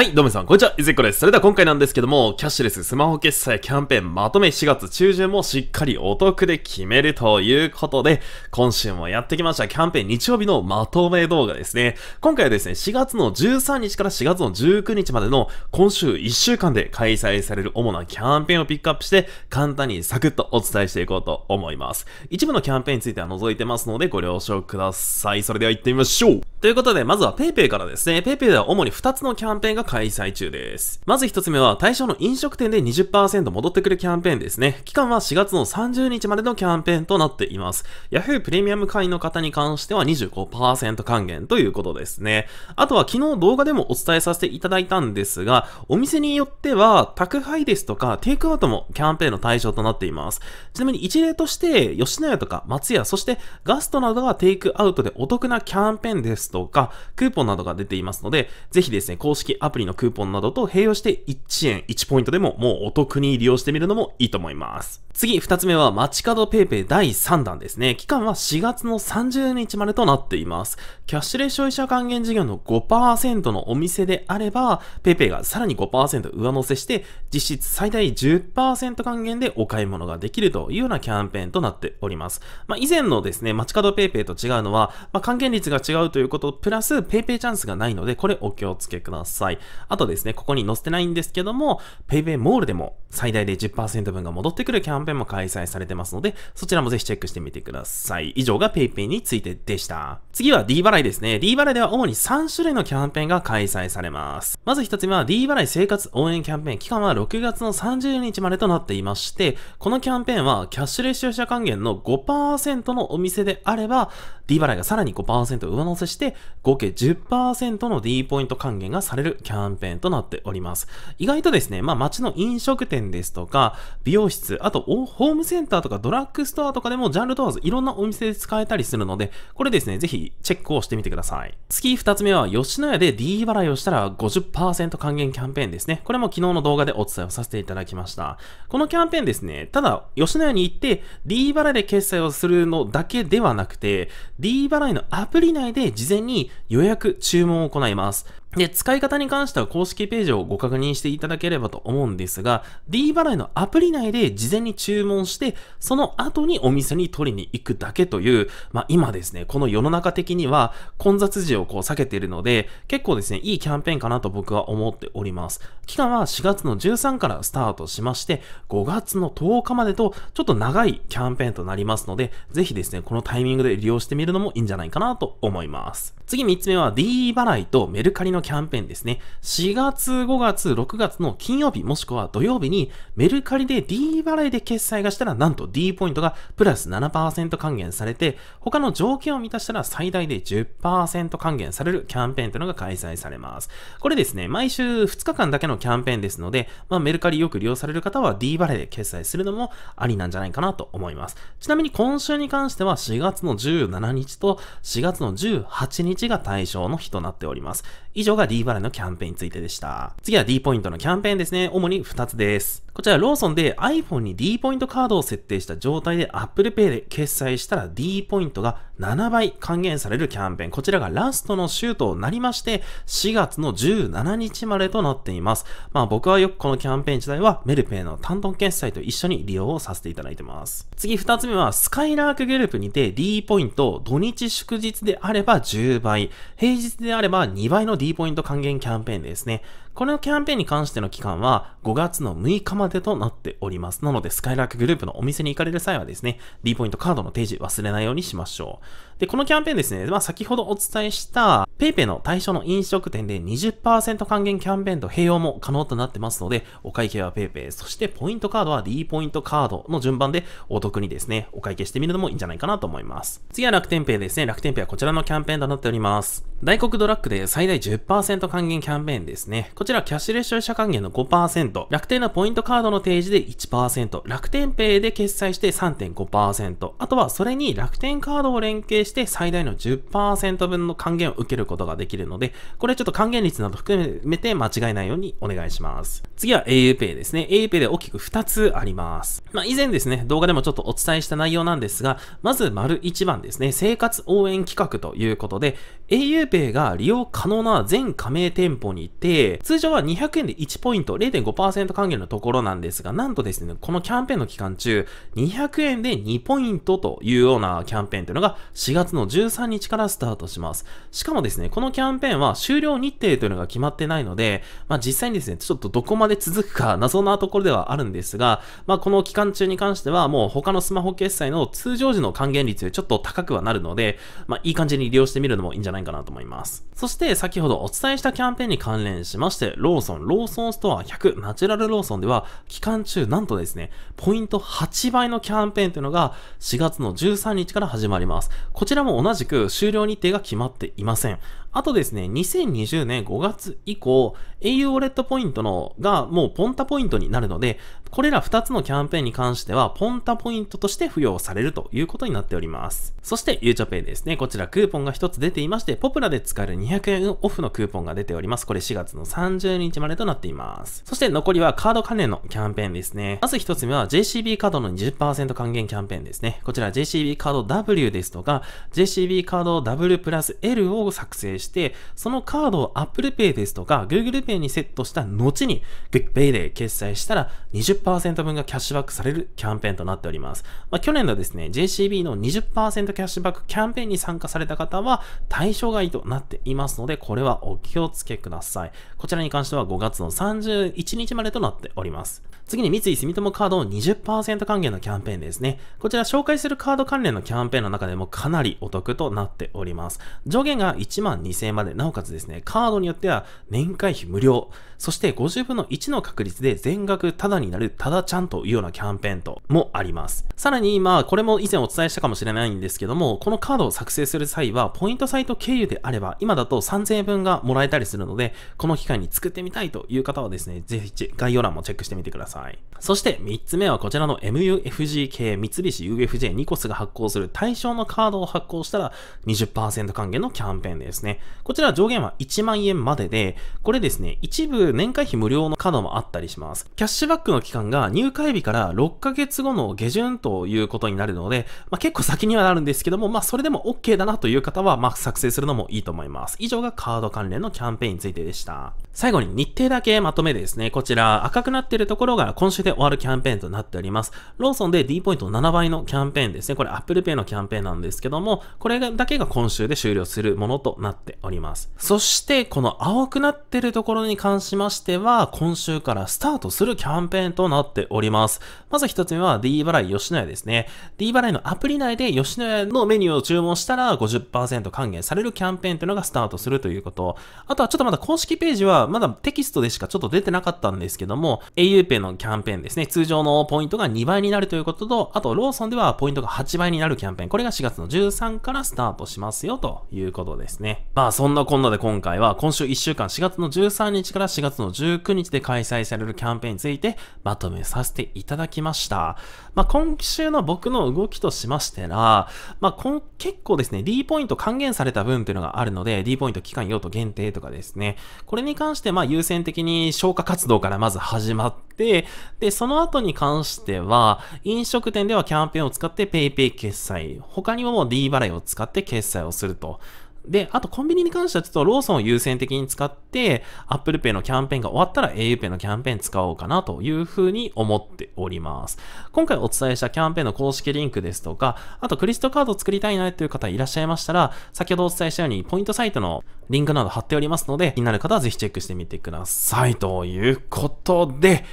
はい、どうもさん、こんにちは、いずっこです。それでは今回なんですけども、キャッシュレススマホ決済キャンペーンまとめ4月中旬もしっかりお得で決めるということで、今週もやってきましたキャンペーン日曜日のまとめ動画ですね。今回はですね、4月の13日から4月の19日までの今週1週間で開催される主なキャンペーンをピックアップして、簡単にサクッとお伝えしていこうと思います。一部のキャンペーンについては除いてますのでご了承ください。それでは行ってみましょうということで、まずは PayPay からですね。PayPay では主に2つのキャンペーンが開催中です。まず1つ目は、対象の飲食店で20%戻ってくるキャンペーンですね。期間は4月の30日までのキャンペーンとなっています。Yahoo プレミアム会員の方に関しては25%還元ということですね。あとは昨日動画でもお伝えさせていただいたんですが、お店によっては、宅配ですとか、テイクアウトもキャンペーンの対象となっています。ちなみに一例として、吉野家とか松屋、そしてガストなどがテイクアウトでお得なキャンペーンですですとか、クーポンなどが出ていますので、ぜひですね、公式アプリのクーポンなどと併用して1円1ポイントでももうお得に利用してみるのもいいと思います。次、2つ目は、街角 PayPay 第3弾ですね。期間は4月の30日までとなっています。キャッシュレス消費者還元事業の5%のお店であれば、PayPay がさらに5%上乗せして、実質最大10%還元でお買い物ができるというようなキャンペーンとなっております。まあ、以前のですね、街角 PayPay と違うのは、まあ、還元率が違うということことプラス PayPay チャンスがないので、これお気をつけください。あとですね、ここに載せてないんですけども、PayPay モールでも最大で10%分が戻ってくるキャンペーンも開催されてますので、そちらもぜひチェックしてみてください。以上が PayPay についてでした。次は D 払いですね。D 払いでは主に3種類のキャンペーンが開催されます。まず1つ目は D 払い生活応援キャンペーン期間は6月の30日までとなっていまして、このキャンペーンはキャッシュレス消費者還元の5%のお店であれば、D 払いがさらに5%上乗せして、合計10%の D ポイント還元がされるキャンペーンとなっております。意外とですね、まあ街の飲食店ですとか、美容室、あとホームセンターとかドラッグストアとかでもジャンル問わずいろんなお店で使えたりするので、これですね、ぜひチェックをしてみてください。次2つ目は、吉野家で D 払いをしたら50%還元キャンペーンですね。これも昨日の動画でお伝えをさせていただきました。このキャンペーンですね、ただ吉野家に行って D 払いで決済をするのだけではなくて、D 払いのアプリ内で事前に予約、注文を行います。で、使い方に関しては公式ページをご確認していただければと思うんですが、D 払いのアプリ内で事前に注文して、その後にお店に取りに行くだけという、まあ今ですね、この世の中的には混雑時をこう避けているので、結構ですね、いいキャンペーンかなと僕は思っております。期間は4月の13からスタートしまして、5月の10日までとちょっと長いキャンペーンとなりますので、ぜひですね、このタイミングで利用してみるのもいいんじゃないかなと思います。次3つ目は d 払いとメルカリのキャンペーンですね。4月、5月、6月の金曜日もしくは土曜日にメルカリで d 払いで決済がしたらなんと D ポイントがプラス7%還元されて他の条件を満たしたら最大で10%還元されるキャンペーンというのが開催されます。これですね、毎週2日間だけのキャンペーンですので、まあ、メルカリよく利用される方は D 払いで決済するのもありなんじゃないかなと思います。ちなみに今週に関しては4月の17日と4月の18日が対象の日となっております。以上が D 払いのキャンペーンについてでした。次は D ポイントのキャンペーンですね。主に2つです。こちらローソンで iPhone に D ポイントカードを設定した状態で Apple Pay で決済したら D ポイントが7倍還元されるキャンペーン。こちらがラストの週となりまして、4月の17日までとなっています。まあ僕はよくこのキャンペーン自体はメルペイの担当決済と一緒に利用をさせていただいてます。次2つ目はスカイラークグループにて D ポイント土日祝日であれば10倍倍、平日であれば2倍の D ポイント還元キャンペーンですね。このキャンペーンに関しての期間は5月の6日までとなっております。なので、スカイラークグループのお店に行かれる際はですね、D ポイントカードの提示忘れないようにしましょう。で、このキャンペーンですね、まあ、先ほどお伝えした PayPay の対象の飲食店で20%還元キャンペーンと併用も可能となってますので、お会計は PayPay、そしてポイントカードは D ポイントカードの順番でお得にですね、お会計してみるのもいいんじゃないかなと思います。次は楽天ペイですね。楽天ペイはこちらのキャンペーンとなっております。大黒ドラッグで最大10%還元キャンペーンですね。こちらちらキャッシュレス消費者還元の5%、楽天のポイントカードの提示で1%、楽天ペイで決済して3.5%、あとはそれに楽天カードを連携して最大の10%分の還元を受けることができるので、これちょっと還元率など含めて間違いないようにお願いします。次は auPay ですね。auPay で大きく2つあります。まあ、以前ですね、動画でもちょっとお伝えした内容なんですが、まず丸1番ですね、生活応援企画ということで、auPay が利用可能な全加盟店舗にて、通常は200円で1ポイント、0.5%還元のところなんですが、なんとですね、このキャンペーンの期間中、200円で2ポイントというようなキャンペーンというのが4月の13日からスタートします。しかもですね、このキャンペーンは終了日程というのが決まってないので、まあ実際にですね、ちょっとどこまで続くか謎なところではあるんですが、まあこの期間中に関してはもう他のスマホ決済の通常時の還元率よりちょっと高くはなるので、まあいい感じに利用してみるのもいいんじゃないかなと思います。そして先ほどお伝えしたキャンペーンに関連しました。してローソン、ローソンストア100ナチュラルローソンでは期間中なんとですね、ポイント8倍のキャンペーンというのが4月の13日から始まります。こちらも同じく終了日程が決まっていません。あとですね、2020年5月以降、au ウォレットポイントのがもうポンタポイントになるので、これら2つのキャンペーンに関しては、ポンタポイントとして付与されるということになっております。そして、ゆうちょペイですね。こちらクーポンが1つ出ていまして、ポプラで使える200円オフのクーポンが出ております。これ4月の30日までとなっています。そして残りはカード関連のキャンペーンですね。まず1つ目は JCB カードの20%還元キャンペーンですね。こちら JCB カード W ですとか、JCB カード W プラス L を作成して、そのカードを Apple Pay ですとか Google Pay にセットした後に g o o e p a y で決済したら20%分がキャッシュバックされるキャンペーンとなっております。まあ、去年のですね、JCB の20%キャッシュバックキャンペーンに参加された方は対象外となっていますので、これはお気をつけください。こちらに関しては5月の31日までとなっております。次に三井住友カードの20%還元のキャンペーンですね。こちら紹介するカード関連のキャンペーンの中でもかなりお得となっております。上限が1万2000円まで、なおかつですね、カードによっては年会費無料、そして50分の1の確率で全額タダになるタダちゃんというようなキャンペーンともあります。さらに、まあ、これも以前お伝えしたかもしれないんですけども、このカードを作成する際は、ポイントサイト経由であれば、今だと3000円分がもらえたりするので、この機会に作ってみたいという方はですね、ぜひ概要欄もチェックしてみてください。そして3つ目はこちらの MUFG 系三菱 UFJ ニコスが発行する対象のカードを発行したら20%還元のキャンペーンですね。こちら上限は1万円までで、これですね、一部年会費無料のカードもあったりします。キャッシュバックの期間が入会日から6ヶ月後の下旬ということになるので、まあ、結構先にはなるんですけども、まあ、それでも OK だなという方は、まあ、作成するのもいいと思います。以上がカード関連のキャンペーンについてでした。最後に日程だけまとめですね。こちら赤くなっているところが今週で終わるキャンペーンとなっております。ローソンで D ポイント7倍のキャンペーンですね。これ Apple Pay のキャンペーンなんですけども、これだけが今週で終了するものとなってております。そして、この青くなってるところに関しましては、今週からスタートするキャンペーンとなっております。まず一つ目は D 払い吉野家ですね。D 払いのアプリ内で吉野家のメニューを注文したら50%還元されるキャンペーンというのがスタートするということ。あとはちょっとまだ公式ページはまだテキストでしかちょっと出てなかったんですけども、auPay のキャンペーンですね。通常のポイントが2倍になるということと、あとローソンではポイントが8倍になるキャンペーン。これが4月の13からスタートしますよということですね。まあそんなこんなで今回は今週1週間4月の13日から4月の19日で開催されるキャンペーンについてまとめさせていただきました。まあ今週の僕の動きとしましてら、まあ結構ですね、D ポイント還元された分というのがあるので D ポイント期間用途限定とかですね、これに関してまあ優先的に消化活動からまず始まって、で、その後に関しては飲食店ではキャンペーンを使って PayPay 決済、他にも D 払いを使って決済をすると。で、あとコンビニに関してはちょっとローソンを優先的に使って、Apple Pay のキャンペーンが終わったら auPay のキャンペーン使おうかなというふうに思っております。今回お伝えしたキャンペーンの公式リンクですとか、あとクレジットカードを作りたいなという方いらっしゃいましたら、先ほどお伝えしたようにポイントサイトのリンクなど貼っておりますので、気になる方はぜひチェックしてみてください。ということで、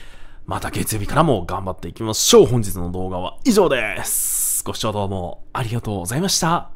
また月曜日からも頑張っていきましょう。本日の動画は以上です。ご視聴どうもありがとうございました。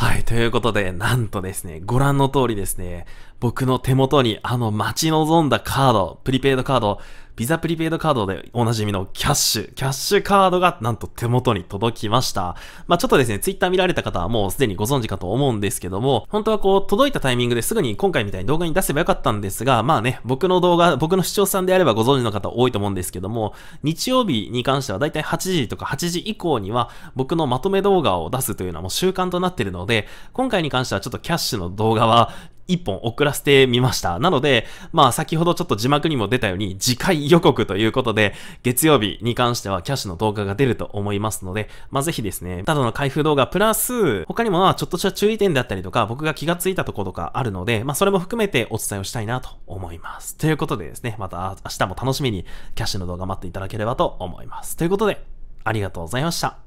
はい。ということで、なんとですね、ご覧の通りですね、僕の手元にあの待ち望んだカード、プリペイドカード、ビザプリペイドカードでおなじみのキャッシュ、キャッシュカードがなんと手元に届きました。まあ、ちょっとですね、ツイッター見られた方はもうすでにご存知かと思うんですけども、本当はこう、届いたタイミングですぐに今回みたいに動画に出せばよかったんですが、まあね、僕の動画、僕の視聴さんであればご存知の方多いと思うんですけども、日曜日に関してはだいたい8時とか8時以降には僕のまとめ動画を出すというのはもう習慣となっているので、今回に関してはちょっとキャッシュの動画は一本送らせてみました。なので、まあ先ほどちょっと字幕にも出たように次回予告ということで、月曜日に関してはキャッシュの動画が出ると思いますので、まあぜひですね、ただの開封動画プラス、他にもまあちょっとした注意点であったりとか、僕が気がついたところとかあるので、まあそれも含めてお伝えをしたいなと思います。ということでですね、また明日も楽しみにキャッシュの動画待っていただければと思います。ということで、ありがとうございました。